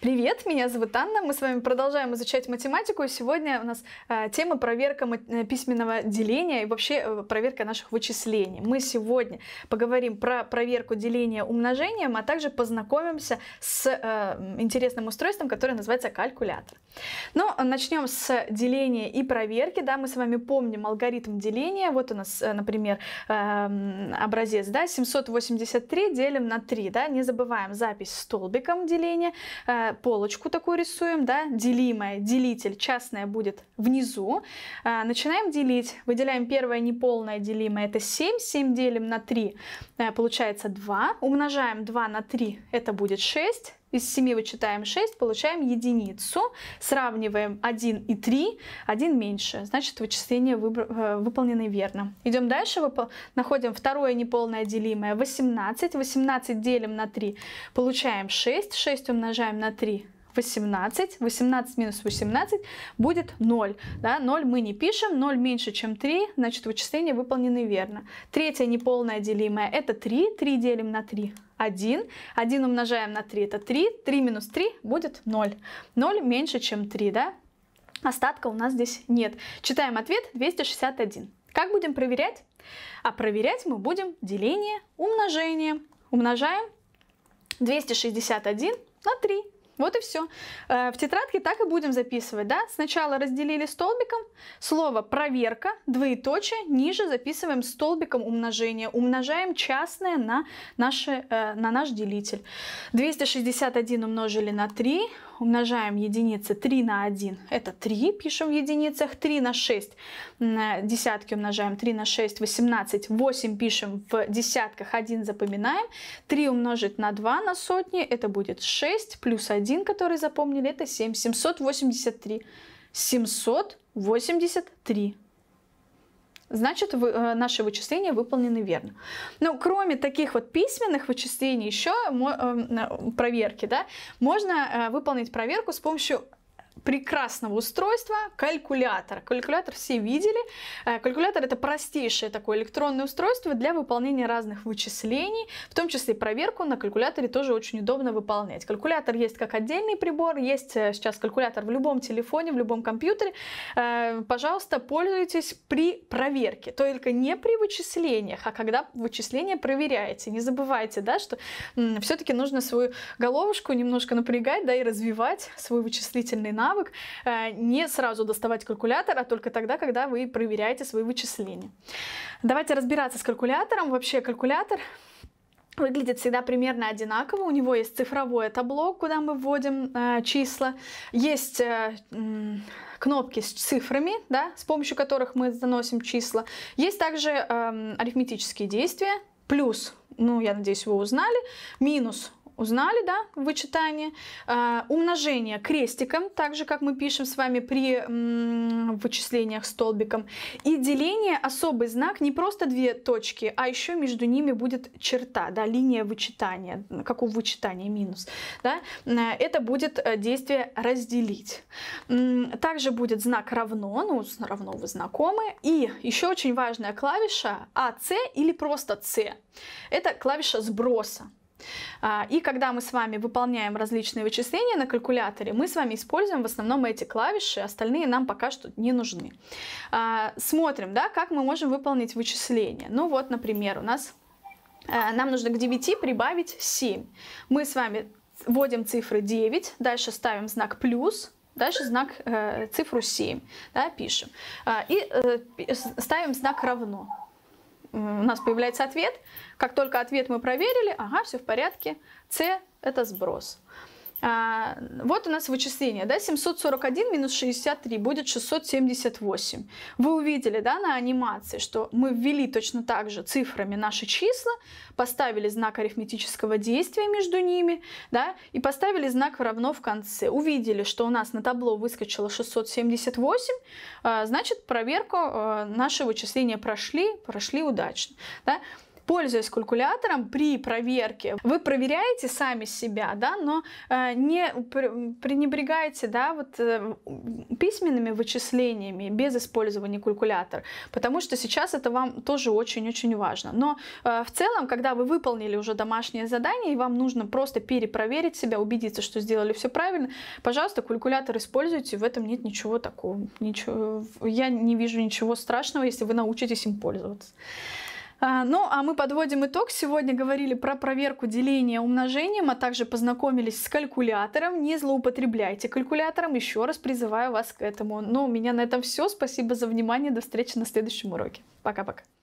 Привет, меня зовут Анна, мы с вами продолжаем изучать математику, и сегодня у нас э, тема проверка э, письменного деления и вообще э, проверка наших вычислений. Мы сегодня поговорим про проверку деления умножением, а также познакомимся с э, интересным устройством, которое называется калькулятор. Но начнем с деления и проверки. Да, мы с вами помним алгоритм деления. Вот у нас, э, например, эм, образец да, 783 делим на 3. Да, не забываем запись столбиком деления э, полочку такую рисуем, да, делимое, делитель, частное будет внизу. А, начинаем делить, выделяем первое неполное делимое, это 7, 7 делим на 3, э, получается 2, умножаем 2 на 3, это будет 6, из 7 вычитаем 6, получаем единицу, сравниваем 1 и 3, 1 меньше, значит вычисление выбр... Э, выполнено верно. Идем дальше, выпол... находим второе неполное делимое 18, 18 делим на 3, получаем 6, 6 умножаем на 3, 18, 18 минус 18 будет 0. Да? 0 мы не пишем, 0 меньше, чем 3, значит вычисления выполнены верно. Третье неполное делимое это 3, 3 делим на 3. 1, 1 умножаем на 3 это 3, 3 минус 3 будет 0. 0 меньше, чем 3, да? Остатка у нас здесь нет. Читаем ответ 261. Как будем проверять? А проверять мы будем деление умножением. Умножаем 261 на 3. Вот и все. Э, в тетрадке так и будем записывать, да? Сначала разделили столбиком, слово проверка, двоеточие, ниже записываем столбиком умножение, умножаем частное на, наши, э, на наш делитель. 261 умножили на 3, умножаем единицы 3 на 1, это 3, пишем в единицах, 3 на 6, э, десятки умножаем 3 на 6, 18, 8 пишем в десятках, 1 запоминаем, 3 умножить на 2 на сотни, это будет 6 плюс 1, один, который запомнили, это 7. 783. 783. Значит, вы, э, наши вычисления выполнены верно. Но ну, кроме таких вот письменных вычислений, еще эм, проверки, да, можно э, выполнить проверку с помощью прекрасного устройства калькулятор. Калькулятор все видели. Э, калькулятор это простейшее такое электронное устройство для выполнения разных вычислений, в том числе проверку на калькуляторе тоже очень удобно выполнять. Калькулятор есть как отдельный прибор, есть э, сейчас калькулятор в любом телефоне, в любом компьютере. Э, пожалуйста, пользуйтесь при проверке, только не при вычислениях, а когда вычисления проверяете. Не забывайте, да, что все-таки нужно свою головушку немножко напрягать, да, и развивать свой вычислительный навык навык э, не сразу доставать калькулятор, а только тогда, когда вы проверяете свои вычисления. Давайте разбираться с калькулятором. Вообще калькулятор выглядит всегда примерно одинаково. У него есть цифровое табло, куда мы вводим э, числа. Есть э, кнопки с цифрами, да, с помощью которых мы заносим числа. Есть также э, арифметические действия. Плюс, ну, я надеюсь, вы узнали. Минус Узнали, да, вычитание. А, умножение крестиком, так же, как мы пишем с вами при вычислениях столбиком. И деление, особый знак, не просто две точки, а еще между ними будет черта, да, линия вычитания, как у вычитания минус. Да? Э, это будет э, действие разделить. Также будет знак равно, ну, равно вы знакомы. И еще очень важная клавиша АС или просто С. Это клавиша сброса. А, и когда мы с вами выполняем различные вычисления на калькуляторе, мы с вами используем в основном эти клавиши, остальные нам пока что не нужны. А, смотрим, да, как мы можем выполнить вычисление. Ну вот, например, у нас а, нам нужно к 9 прибавить 7. Мы с вами вводим цифры 9, дальше ставим знак плюс, дальше знак, э, цифру 7, да, пишем. и э, ставим знак равно у нас появляется ответ. Как только ответ мы проверили, ага, все в порядке, С – это сброс. А, вот у нас вычисление, да, 741 минус 63 будет 678. Вы увидели, да, на анимации, что мы ввели точно так же цифрами наши числа, поставили знак арифметического действия между ними, да, и поставили знак равно в конце. Увидели, что у нас на табло выскочило 678, а, значит, проверку а, наши вычисления прошли, прошли удачно, да. Пользуясь калькулятором, при проверке вы проверяете сами себя, да, но э, не пренебрегаете, да, вот э, письменными вычислениями без использования калькулятора, потому что сейчас это вам тоже очень-очень важно. Но э, в целом, когда вы выполнили уже домашнее задание и вам нужно просто перепроверить себя, убедиться, что сделали все правильно, пожалуйста, калькулятор используйте, в этом нет ничего такого, ничего, я не вижу ничего страшного, если вы научитесь им пользоваться. А, ну, а мы подводим итог. Сегодня говорили про проверку деления умножением, а также познакомились с калькулятором. Не злоупотребляйте калькулятором. Еще раз призываю вас к этому. Ну, у меня на этом все. Спасибо за внимание. До встречи на следующем уроке. Пока-пока.